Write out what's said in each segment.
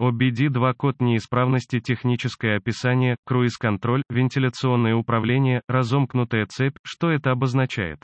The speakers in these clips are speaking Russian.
OBD2 код неисправности техническое описание, круиз-контроль, вентиляционное управление, разомкнутая цепь, что это обозначает?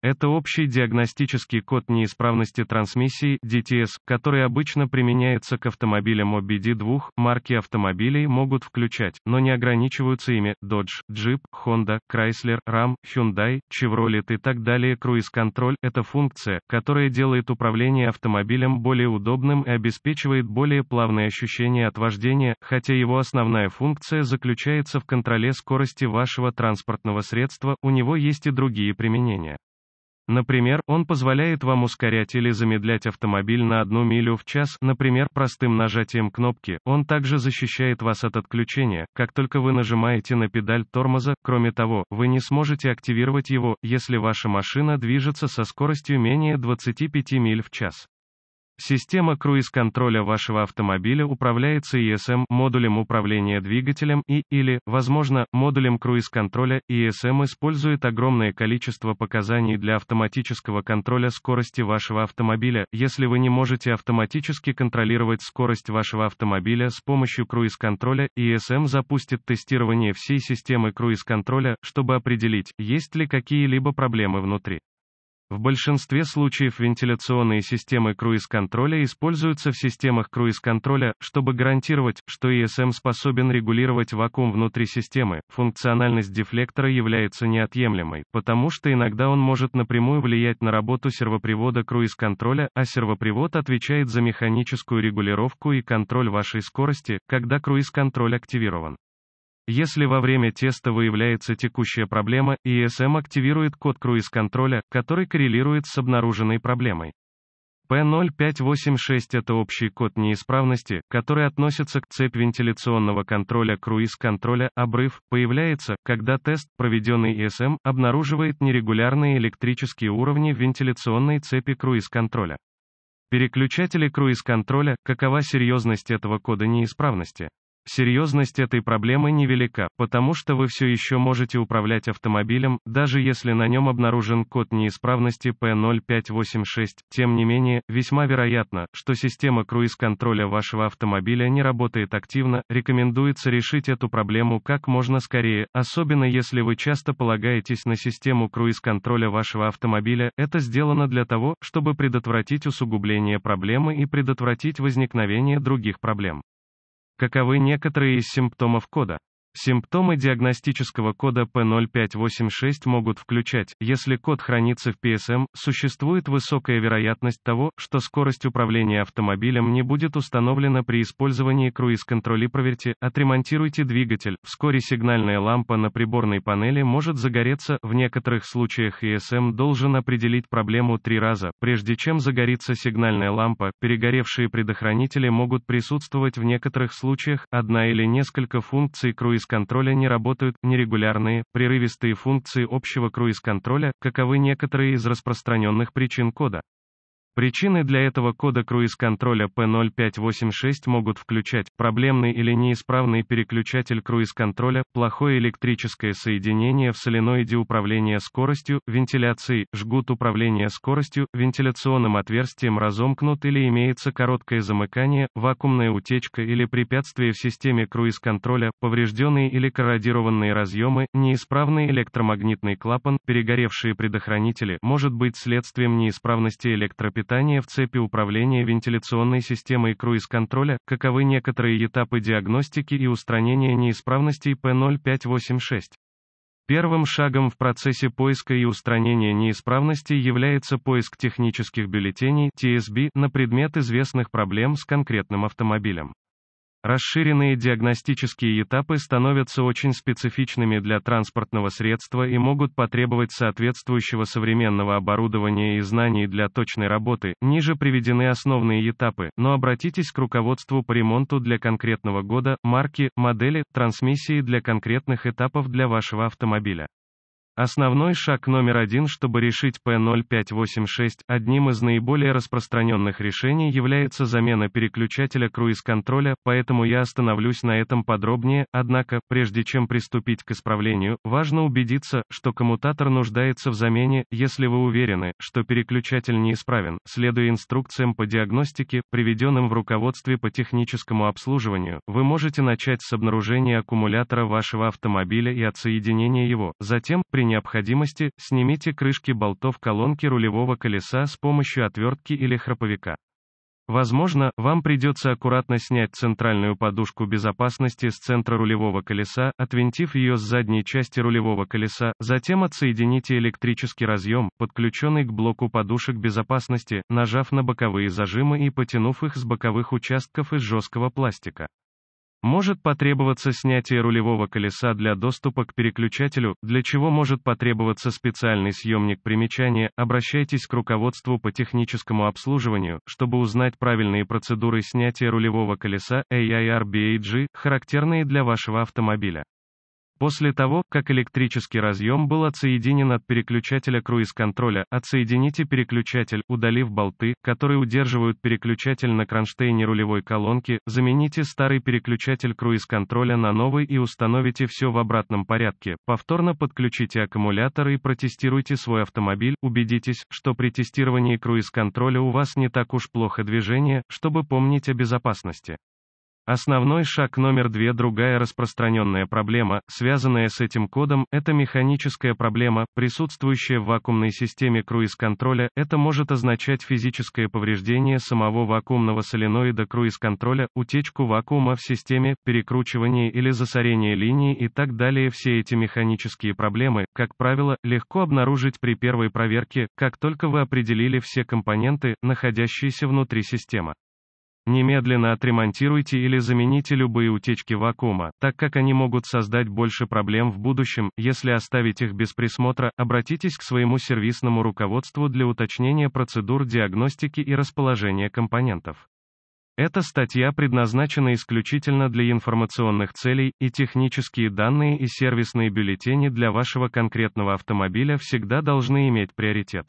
Это общий диагностический код неисправности трансмиссии DTS, который обычно применяется к автомобилям OBD2. Марки автомобилей могут включать, но не ограничиваются ими Dodge, Jeep, Honda, Chrysler, Ram, Hyundai, Chevrolet и так далее. Круиз-контроль – это функция, которая делает управление автомобилем более удобным и обеспечивает более плавное ощущение от вождения, хотя его основная функция заключается в контроле скорости вашего транспортного средства, у него есть и другие применения. Например, он позволяет вам ускорять или замедлять автомобиль на одну милю в час, например, простым нажатием кнопки. Он также защищает вас от отключения, как только вы нажимаете на педаль тормоза. Кроме того, вы не сможете активировать его, если ваша машина движется со скоростью менее 25 миль в час. Система круиз-контроля вашего автомобиля управляется ESM, модулем управления двигателем и, или, возможно, модулем круиз-контроля. ESM использует огромное количество показаний для автоматического контроля скорости вашего автомобиля. Если вы не можете автоматически контролировать скорость вашего автомобиля с помощью круиз-контроля, ESM запустит тестирование всей системы круиз-контроля, чтобы определить, есть ли какие-либо проблемы внутри. В большинстве случаев вентиляционные системы круиз-контроля используются в системах круиз-контроля, чтобы гарантировать, что ESM способен регулировать вакуум внутри системы. Функциональность дефлектора является неотъемлемой, потому что иногда он может напрямую влиять на работу сервопривода круиз-контроля, а сервопривод отвечает за механическую регулировку и контроль вашей скорости, когда круиз-контроль активирован. Если во время теста выявляется текущая проблема, ESM активирует код круиз-контроля, который коррелирует с обнаруженной проблемой. P0586 – это общий код неисправности, который относится к цепь вентиляционного контроля круиз-контроля, обрыв, появляется, когда тест, проведенный ESM, обнаруживает нерегулярные электрические уровни вентиляционной цепи круиз-контроля. Переключатели круиз-контроля – какова серьезность этого кода неисправности? Серьезность этой проблемы невелика, потому что вы все еще можете управлять автомобилем, даже если на нем обнаружен код неисправности P0586. Тем не менее, весьма вероятно, что система круиз-контроля вашего автомобиля не работает активно, рекомендуется решить эту проблему как можно скорее, особенно если вы часто полагаетесь на систему круиз-контроля вашего автомобиля, это сделано для того, чтобы предотвратить усугубление проблемы и предотвратить возникновение других проблем. Каковы некоторые из симптомов кода? Симптомы диагностического кода P0586 могут включать, если код хранится в PSM, существует высокая вероятность того, что скорость управления автомобилем не будет установлена при использовании круиз-контроля проверьте, отремонтируйте двигатель, вскоре сигнальная лампа на приборной панели может загореться, в некоторых случаях ESM должен определить проблему три раза, прежде чем загорится сигнальная лампа, перегоревшие предохранители могут присутствовать в некоторых случаях, одна или несколько функций круиз круиз-контроля не работают нерегулярные, прерывистые функции общего круиз-контроля, каковы некоторые из распространенных причин кода. Причины для этого кода круиз-контроля P0586 могут включать проблемный или неисправный переключатель круиз-контроля, плохое электрическое соединение в соленоиде управления скоростью, вентиляции, жгут управления скоростью, вентиляционным отверстием разомкнут или имеется короткое замыкание, вакуумная утечка или препятствие в системе круиз-контроля, поврежденные или корродированные разъемы, неисправный электромагнитный клапан, перегоревшие предохранители, может быть следствием неисправности электропитания катания в цепи управления вентиляционной системой круиз-контроля, каковы некоторые этапы диагностики и устранения неисправностей P0586. Первым шагом в процессе поиска и устранения неисправности является поиск технических бюллетеней TSB на предмет известных проблем с конкретным автомобилем. Расширенные диагностические этапы становятся очень специфичными для транспортного средства и могут потребовать соответствующего современного оборудования и знаний для точной работы. Ниже приведены основные этапы, но обратитесь к руководству по ремонту для конкретного года, марки, модели, трансмиссии для конкретных этапов для вашего автомобиля. Основной шаг номер один, чтобы решить P0586, одним из наиболее распространенных решений является замена переключателя круиз-контроля, поэтому я остановлюсь на этом подробнее, однако, прежде чем приступить к исправлению, важно убедиться, что коммутатор нуждается в замене, если вы уверены, что переключатель неисправен, следуя инструкциям по диагностике, приведенным в руководстве по техническому обслуживанию, вы можете начать с обнаружения аккумулятора вашего автомобиля и отсоединения его, затем, при необходимости, снимите крышки болтов колонки рулевого колеса с помощью отвертки или храповика. Возможно, вам придется аккуратно снять центральную подушку безопасности с центра рулевого колеса, отвинтив ее с задней части рулевого колеса, затем отсоедините электрический разъем, подключенный к блоку подушек безопасности, нажав на боковые зажимы и потянув их с боковых участков из жесткого пластика. Может потребоваться снятие рулевого колеса для доступа к переключателю, для чего может потребоваться специальный съемник примечания. Обращайтесь к руководству по техническому обслуживанию, чтобы узнать правильные процедуры снятия рулевого колеса AIRBAG, характерные для вашего автомобиля. После того, как электрический разъем был отсоединен от переключателя круиз-контроля, отсоедините переключатель, удалив болты, которые удерживают переключатель на кронштейне рулевой колонки, замените старый переключатель круиз-контроля на новый и установите все в обратном порядке. Повторно подключите аккумулятор и протестируйте свой автомобиль, убедитесь, что при тестировании круиз-контроля у вас не так уж плохо движение, чтобы помнить о безопасности. Основной шаг номер две Другая распространенная проблема, связанная с этим кодом, это механическая проблема, присутствующая в вакуумной системе круиз-контроля, это может означать физическое повреждение самого вакуумного соленоида круиз-контроля, утечку вакуума в системе, перекручивание или засорение линии и так далее. Все эти механические проблемы, как правило, легко обнаружить при первой проверке, как только вы определили все компоненты, находящиеся внутри системы. Немедленно отремонтируйте или замените любые утечки вакуума, так как они могут создать больше проблем в будущем, если оставить их без присмотра, обратитесь к своему сервисному руководству для уточнения процедур диагностики и расположения компонентов. Эта статья предназначена исключительно для информационных целей, и технические данные и сервисные бюллетени для вашего конкретного автомобиля всегда должны иметь приоритет.